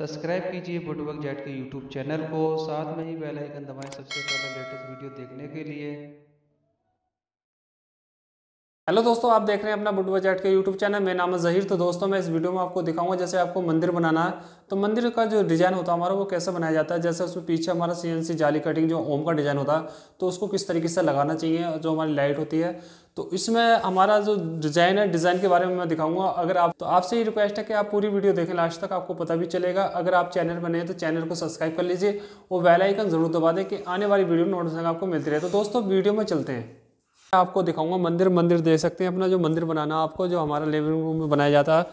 subscribe कीजिए बुटवर्क जेट के यूट्यूब चैनल को साथ में ही बेल आइकन दबाएं सबसे पहले लेटेस्ट वीडियो देखने के लिए हेलो दोस्तों आप देख रहे हैं अपना बुटवा जैट के यूट्यूब चैनल मेरा नाम है जहीर तो दोस्तों मैं इस वीडियो में आपको दिखाऊंगा जैसे आपको मंदिर बनाना है तो मंदिर का जो डिज़ाइन होता है हमारा वो कैसे बनाया जाता है जैसे उसमें पीछे हमारा सीएनसी जाली कटिंग जो ओम का डिज़ाइन होता है तो उसको किस तरीके से लगाना चाहिए जो हमारी लाइट होती है तो इसमें हमारा जो डिज़ाइन है डिज़ाइन के बारे में मैं दिखाऊंगा अगर आप तो आपसे ही रिक्वेस्ट है कि आप पूरी वीडियो देखें लास्ट तक आपको पता भी चलेगा अगर आप चैनल पर हैं तो चैनल को सब्सक्राइब कर लीजिए और बेल आइकन जरूर दबा दें कि आने वाली वीडियो में नोटिफिकेशन आपको मिलती रहे तो दोस्तों वीडियो में चलते हैं मैं आपको दिखाऊंगा मंदिर मंदिर दे सकते हैं अपना जो मंदिर बनाना आपको जो हमारा लिविंग रूम में बनाया जाता है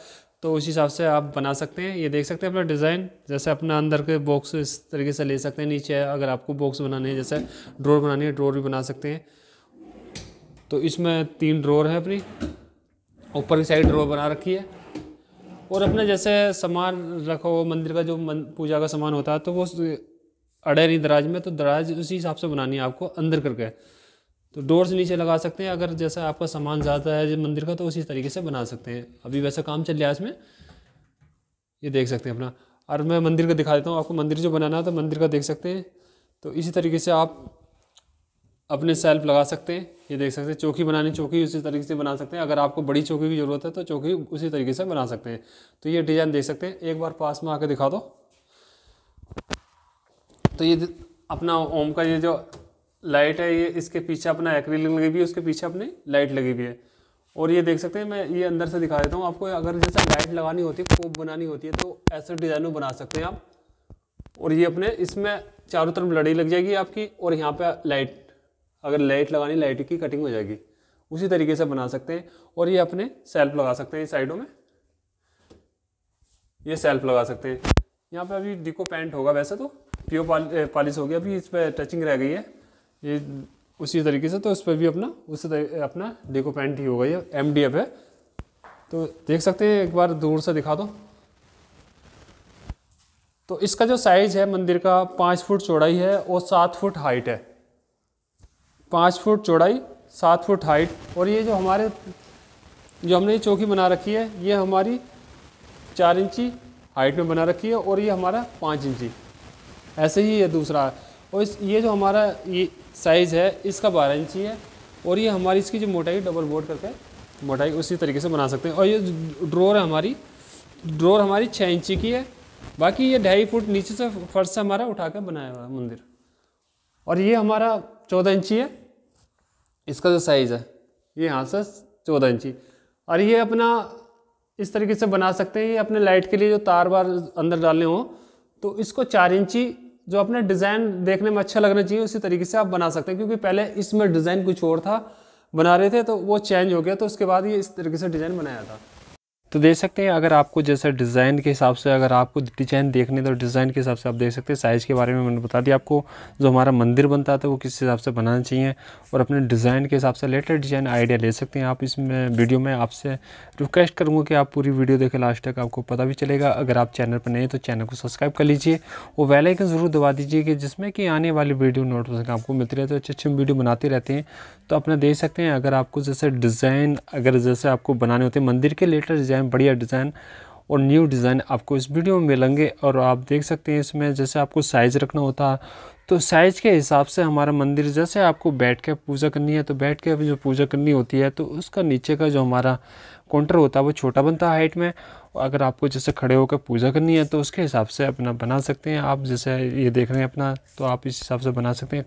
तो उस हिसाब से आप बना सकते हैं ये देख सकते हैं अपना डिज़ाइन जैसे अपना अंदर के बॉक्स इस तरीके से ले सकते हैं नीचे अगर आपको बॉक्स बनाने हैं जैसे ड्रोर बनानी है ड्रोर भी बना सकते हैं तो इसमें तीन ड्रोर है अपनी ऊपर की साइड ड्रोर बना रखी है और अपने जैसे सामान रखो मंदिर का जो मन, पूजा का सामान होता है तो वो अड़े नहीं दराज में तो दराज उसी हिसाब से बनानी है आपको अंदर करके तो डोर्स नीचे लगा सकते हैं अगर जैसा आपका सामान ज़्यादा है मंदिर का तो उसी तरीके से बना सकते हैं अभी वैसा काम चल रहा है इसमें ये देख सकते हैं अपना और मैं मंदिर का दिखा देता हूँ आपको मंदिर जो बनाना है तो मंदिर का देख सकते हैं तो इसी तरीके से आप अपने सेल्फ लगा सकते हैं ये देख सकते हैं चौकी बनानी चौकी उसी तरीके से बना सकते हैं अगर आपको बड़ी चौकी की ज़रूरत है तो चौकी उसी तरीके से बना सकते हैं तो ये डिज़ाइन देख सकते हैं एक बार पास में आके दिखा दो तो ये अपना ओम का ये जो लाइट है ये इसके पीछे अपना एक्रिलिक लगी हुई है उसके पीछे अपनी लाइट लगी हुई है और ये देख सकते हैं मैं ये अंदर से दिखा देता हूँ आपको अगर जैसे लाइट लगानी होती है कोप बनानी होती है तो ऐसे डिज़ाइन में बना सकते हैं आप और ये अपने इसमें चारों तरफ लड़ी लग जाएगी आपकी और यहाँ पे लाइट अगर लाइट लगानी लाइट की कटिंग हो जाएगी उसी तरीके से बना सकते हैं और ये अपने सेल्फ लगा सकते हैं साइडों में ये सेल्फ लगा सकते हैं यहाँ पे अभी डिको पैंट होगा वैसे तो पीओ पॉलिश हो गया अभी इस पर टचिंग रह गई है ये उसी तरीके से तो इस पर भी अपना उसी अपना डिको पैंट ही होगा ये एम है तो देख सकते हैं एक बार दूर से दिखा दो तो इसका जो साइज़ है मंदिर का पाँच फुट चौड़ाई है और सात फुट हाइट है पाँच फुट चौड़ाई सात फुट हाइट और ये जो हमारे जो हमने ये चौकी बना रखी है ये हमारी चार इंची हाइट में बना रखी है और ये हमारा पाँच इंची ऐसे ही ये दूसरा और इस ये जो हमारा ये साइज़ है इसका बारह इंची है और ये हमारी इसकी जो मोटाई डबल बोर्ड करके मोटाई उसी तरीके से बना सकते हैं और ये ड्रोर है हमारी ड्रोर हमारी छः इंची की है बाकी ये ढाई फुट नीचे से फर्श से हमारा उठा कर बनाया हुआ है मंदिर और ये हमारा चौदह इंची है इसका जो साइज़ है ये यहाँ से चौदह इंची और ये अपना इस तरीके से बना सकते हैं ये अपने लाइट के लिए जो तार बार अंदर डालने हो तो इसको चार इंची जो अपने डिज़ाइन देखने में अच्छा लगना चाहिए उसी तरीके से आप बना सकते हैं क्योंकि पहले इसमें डिज़ाइन कुछ और था बना रहे थे तो वो चेंज हो गया तो उसके बाद ये इस तरीके से डिज़ाइन बनाया था तो देख सकते हैं अगर आपको जैसा डिज़ाइन के हिसाब से अगर आपको डिज़ाइन देखने तो डिज़ाइन के हिसाब से आप देख सकते हैं साइज़ के बारे में मैंने बता दिया आपको जो हमारा मंदिर बनता था वो किस हिसाब से बनाना चाहिए और अपने डिज़ाइन के हिसाब से लेटेस्ट डिज़ाइन आइडिया ले सकते हैं आप इसमें वीडियो में आपसे रिक्वेस्ट करूँगा कि आप पूरी वीडियो देखें लास्ट तक आपको पता भी चलेगा अगर आप चैनल पर नहीं तो चैनल को सब्सक्राइब कर लीजिए और वेलाइकन ज़रूर दबा दीजिए कि जिसमें कि आने वाली वीडियो नोटिफिकेशन आपको मिलती रहती तो है अच्छे अच्छे वीडियो बनाते रहते हैं तो अपना दे सकते हैं अगर आपको जैसे डिज़ाइन अगर जैसे आपको बनाने होते हैं मंदिर के लेटर डिज़ाइन बढ़िया डिज़ाइन और न्यू डिज़ाइन आपको इस वीडियो में मिलेंगे और आप देख सकते हैं इसमें जैसे आपको साइज़ रखना होता तो साइज़ के हिसाब से हमारा मंदिर जैसे आपको बैठ के पूजा करनी है तो बैठ के जो पूजा करनी होती है तो उसका नीचे का जो हमारा काउंटर होता है वो छोटा बनता है हाइट में अगर आपको जैसे खड़े होकर पूजा करनी है तो उसके हिसाब से अपना बना सकते हैं आप जैसे ये देख रहे हैं अपना तो आप इस हिसाब से बना सकते हैं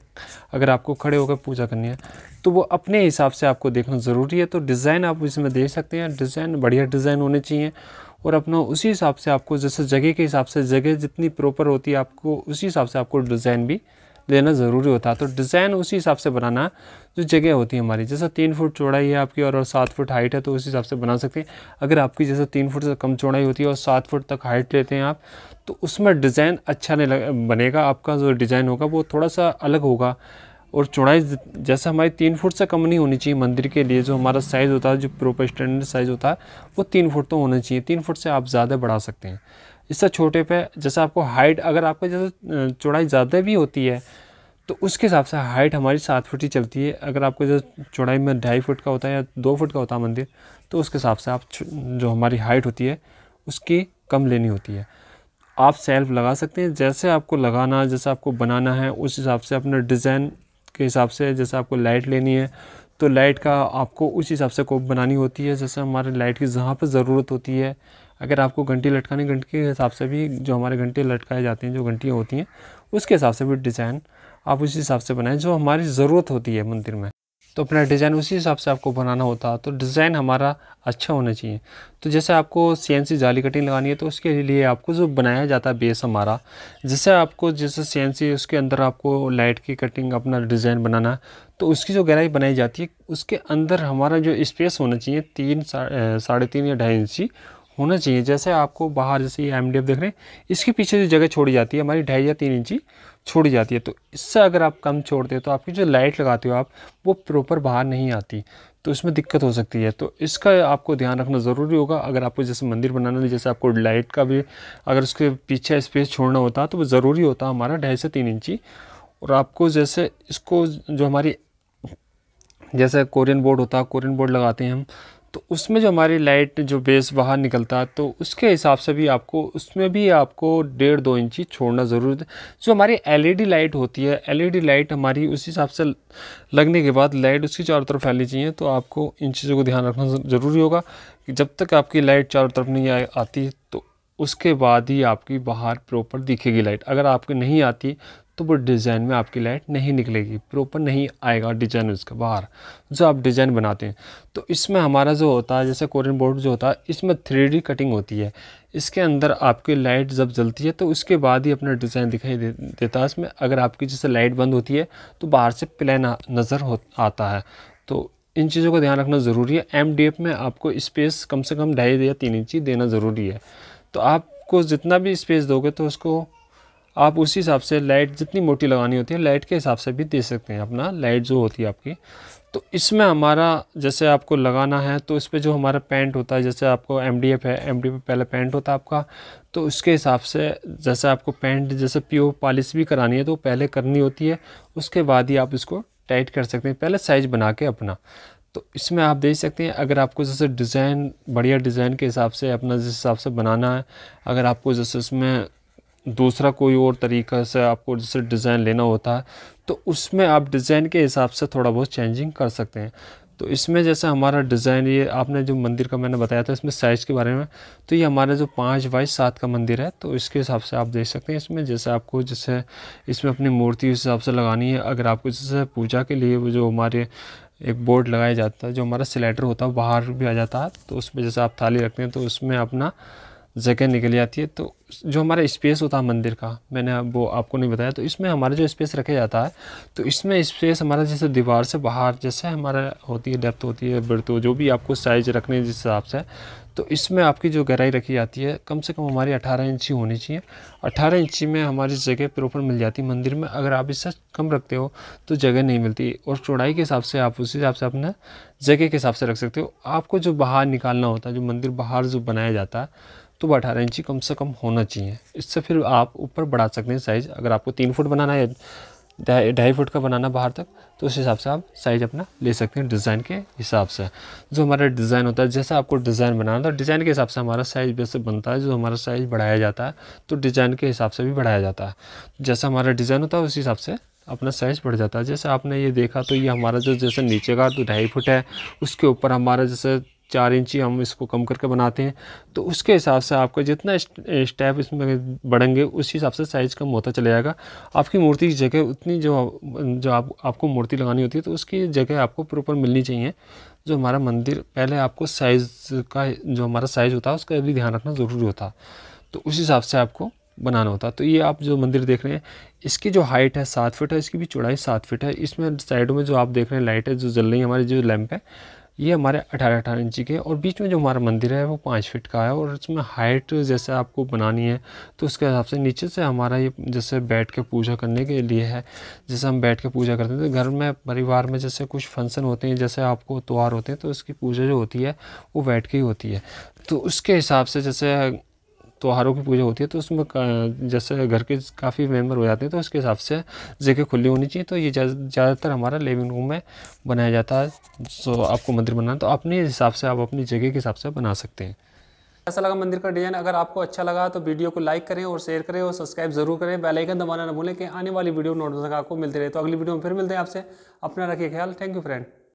अगर आपको खड़े होकर पूजा करनी है तो वो अपने हिसाब से आपको देखना ज़रूरी है तो डिज़ाइन आप इसमें देख सकते हैं डिज़ाइन बढ़िया डिज़ाइन होने चाहिए और अपना उसी हिसाब से आपको जैसे जगह के हिसाब से जगह जितनी प्रॉपर होती है आपको उसी हिसाब से आपको डिज़ाइन भी लेना ज़रूरी होता है तो डिज़ाइन उसी हिसाब से बनाना जो जगह होती है हमारी जैसा तीन फुट चौड़ाई है आपकी और, और सात फुट हाइट है तो उस हिसाब से बना सकते हैं अगर आपकी जैसा तीन फुट से कम चौड़ाई होती है और सात फुट तक हाइट लेते हैं आप तो उसमें डिज़ाइन अच्छा नहीं लग, बनेगा आपका जो डिज़ाइन होगा वो थोड़ा सा अलग होगा और चौड़ाई जैसा हमारी तीन फुट से कम नहीं होनी चाहिए मंदिर के लिए जो हमारा साइज़ होता है जो प्रोपर स्टैंडर्ड साइज़ होता है वो तीन फुट तो होना चाहिए तीन फुट से आप ज़्यादा बढ़ा सकते हैं इससे छोटे पे जैसे आपको हाइट अगर आपका जैसे चौड़ाई ज़्यादा भी होती है तो उसके हिसाब से हाइट हमारी सात फुट ही चलती है अगर आपको जैसे चौड़ाई में ढाई फुट का होता है या दो फुट का होता है मंदिर तो उसके हिसाब से आप जो हमारी हाइट होती है उसकी कम लेनी होती है आप सेल्फ लगा सकते हैं जैसे आपको लगाना जैसे आपको बनाना है उस हिसाब से अपना डिज़ाइन के हिसाब से जैसे आपको लाइट लेनी है तो लाइट का आपको उस हिसाब से कोप बनानी होती है जैसे हमारे लाइट की जहाँ पर ज़रूरत होती है अगर आपको घंटी लटकानी घंटी के हिसाब से भी जो हमारे घंटे लटकाए जाते हैं जो घंटियाँ होती हैं उसके हिसाब से भी डिज़ाइन आप उसी हिसाब से बनाएं जो हमारी ज़रूरत होती है मंदिर में तो अपना डिज़ाइन उसी हिसाब से आपको बनाना होता है तो डिज़ाइन हमारा अच्छा होना चाहिए तो जैसे आपको सी एन सी जाली कटिंग लगानी है तो उसके लिए आपको जो बनाया जाता है बेस हमारा जिससे आपको जैसे सी एन सी उसके अंदर आपको लाइट की कटिंग अपना डिज़ाइन बनाना तो उसकी जो गहराई बनाई जाती है उसके अंदर हमारा जो स्पेस होना चाहिए तीन साढ़े तीन या ढाई इंची होना चाहिए जैसे आपको बाहर जैसे ये एम देख रहे हैं इसके पीछे जो जगह छोड़ी जाती है हमारी ढाई या तीन इंची छोड़ी जाती है तो इससे अगर आप कम छोड़ते हो तो आपकी जो लाइट लगाते हो आप वो प्रॉपर बाहर नहीं आती तो इसमें दिक्कत हो सकती है तो इसका आपको ध्यान रखना ज़रूरी होगा अगर आपको जैसे मंदिर बनाना है जैसे आपको लाइट का भी अगर उसके पीछे स्पेस छोड़ना होता तो वो ज़रूरी होता हमारा ढाई से तीन इंची और आपको जैसे इसको जो हमारी जैसे कोरियन बोर्ड होता है कोरियन बोर्ड लगाते हैं हम तो उसमें जो हमारी लाइट जो बेस बाहर निकलता है तो उसके हिसाब से भी आपको उसमें भी आपको डेढ़ दो इंची छोड़ना ज़रूरत है जो हमारी एलईडी लाइट होती है एलईडी लाइट हमारी उस हिसाब से लगने के बाद लाइट उसकी चारों तरफ फैलनी चाहिए तो आपको इन चीज़ों को ध्यान रखना ज़रूरी होगा कि जब तक आपकी लाइट चारों तरफ नहीं आती तो उसके बाद ही आपकी बाहर प्रॉपर दिखेगी लाइट अगर आपकी नहीं आती तो वो डिज़ाइन में आपकी लाइट नहीं निकलेगी प्रॉपर नहीं आएगा डिज़ाइन उसका बाहर जो आप डिज़ाइन बनाते हैं तो इसमें हमारा जो होता है जैसे कोरियन बोर्ड जो होता है इसमें थ्री कटिंग होती है इसके अंदर आपकी लाइट जब जलती है तो उसके बाद ही अपना डिज़ाइन दिखाई दे, देता है इसमें अगर आपकी जैसे लाइट बंद होती है तो बाहर से प्लान नज़र हो आता है तो इन चीज़ों का ध्यान रखना ज़रूरी है एम में आपको स्पेस कम से कम ढाई या तीन इंची देना ज़रूरी है तो आपको जितना भी स्पेस दोगे तो उसको आप उसी हिसाब से लाइट जितनी मोटी लगानी होती है लाइट के हिसाब से भी दे सकते हैं अपना लाइट जो होती है आपकी तो इसमें हमारा जैसे आपको लगाना है तो इस पर जो हमारा पेंट होता है जैसे आपको एम डी एफ है एम डी एफ पहले पेंट होता है आपका तो उसके हिसाब से जैसे आपको पेंट जैसे प्योर पॉलिश भी करानी है तो पहले करनी होती है उसके बाद ही आप इसको टाइट कर सकते हैं पहले साइज़ बना के अपना तो इसमें आप देख सकते हैं अगर आपको जैसे डिज़ाइन बढ़िया डिज़ाइन के हिसाब से अपना जिस हिसाब से बनाना है अगर आपको जैसे इसमें दूसरा कोई और तरीका से आपको जैसे डिज़ाइन लेना होता है तो उसमें आप डिज़ाइन के हिसाब से थोड़ा बहुत चेंजिंग कर सकते हैं तो इसमें जैसे हमारा डिज़ाइन ये आपने जो मंदिर का मैंने बताया था इसमें साइज़ के बारे में तो ये हमारा जो पाँच बाई सात का मंदिर है तो इसके हिसाब से आप देख सकते हैं इसमें जैसे आपको जैसे इसमें अपनी मूर्ति उस हिसाब से लगानी है अगर आपको जैसे पूजा के लिए वो जो हमारे एक बोर्ड लगाया जाता है जो हमारा सिलेटर होता है बाहर भी आ जाता है तो उसमें जैसे आप थाली रखते हैं तो उसमें अपना जगह निकल जाती है तो जो हमारा स्पेस होता है मंदिर का मैंने वो आपको नहीं बताया तो इसमें हमारा जो स्पेस रखा जाता है तो इसमें स्पेस हमारा जैसे दीवार से बाहर जैसे हमारा होती है डेप्थ होती है बर्थ जो भी आपको साइज रखने जिस हिसाब से तो इसमें आपकी जो गहराई रखी जाती है कम से कम हमारी अठारह इंची होनी चाहिए अट्ठारह इंची में हमारी जगह प्रॉपर मिल जाती है मंदिर में अगर आप इससे कम रखते हो तो जगह नहीं मिलती और चौड़ाई के हिसाब से आप उस हिसाब से अपने जगह के हिसाब से रख सकते हो आपको जो बाहर निकालना होता है जो मंदिर बाहर जो बनाया जाता है तो वो अठारह इंची कम से कम होना चाहिए इससे फिर आप ऊपर बढ़ा सकते हैं साइज़ अगर आपको तीन फुट बनाना है ढाई फुट का बनाना बाहर तक तो उस हिसाब से आप साइज अपना ले सकते हैं डिज़ाइन के हिसाब से जो हमारा डिज़ाइन होता है जैसा आपको डिज़ाइन बनाना था डिज़ाइन के हिसाब से हमारा साइज़ वैसे बनता है जो हमारा साइज़ बढ़ाया जाता है तो डिज़ाइन के हिसाब से भी बढ़ाया जाता है जैसा हमारा डिज़ाइन होता है उस हिसाब से अपना साइज़ बढ़ जाता है जैसे आपने ये देखा तो ये हमारा जो जैसे नीचे का तो ढाई फुट है उसके ऊपर हमारा जैसे चार इंची हम इसको कम करके बनाते हैं तो उसके हिसाब से आपका जितना स्टेप इसमें बढ़ेंगे उस हिसाब से साइज़ कम होता चले जाएगा आपकी मूर्ति की जगह उतनी जो जो आप, आपको मूर्ति लगानी होती है तो उसकी जगह आपको प्रॉपर मिलनी चाहिए जो हमारा मंदिर पहले आपको साइज़ का जो हमारा साइज़ होता है उसका भी ध्यान रखना ज़रूरी होता तो उस हिसाब से आपको बनाना होता तो ये आप जो मंदिर देख रहे हैं इसकी जो हाइट है सात फिट है इसकी भी चौड़ाई सात फिट है इसमें साइडों में जो आप देख रहे हैं लाइट है जो जल रही है हमारी जो लैंप है ये हमारे अठारह अठारह इंची के और बीच में जो हमारा मंदिर है वो पाँच फिट का है और इसमें हाइट जैसे आपको बनानी है तो उसके हिसाब से नीचे से हमारा ये जैसे बैठ के पूजा करने के लिए है जैसे हम बैठ के पूजा करते हैं तो घर में परिवार में जैसे कुछ फंक्शन होते हैं जैसे आपको त्यौहार होते हैं तो उसकी पूजा जो होती है वो बैठ के ही होती है तो उसके हिसाब से जैसे त्योहारों की पूजा होती है तो उसमें जैसे घर के काफ़ी मेम्बर हो जाते हैं तो उसके हिसाब से जगह खुली होनी चाहिए तो ये ज़्यादातर हमारा लिविंग रूम में बनाया जाता है सो आपको मंदिर बनाना तो अपने हिसाब से आप अपनी जगह के हिसाब से बना सकते हैं ऐसा लगा मंदिर का डिज़ाइन अगर आपको अच्छा लगा तो वीडियो को लाइक करें और शेयर करें और सब्सक्राइब जरूर करें बेल आइकन दबाना ना भूलें कि आने वाली वीडियो नोटिफिकेशन आपको मिलते रहे तो अगली वीडियो में फिर मिलते हैं आपसे अपना रखिए ख्याल थैंक यू फ्रेंड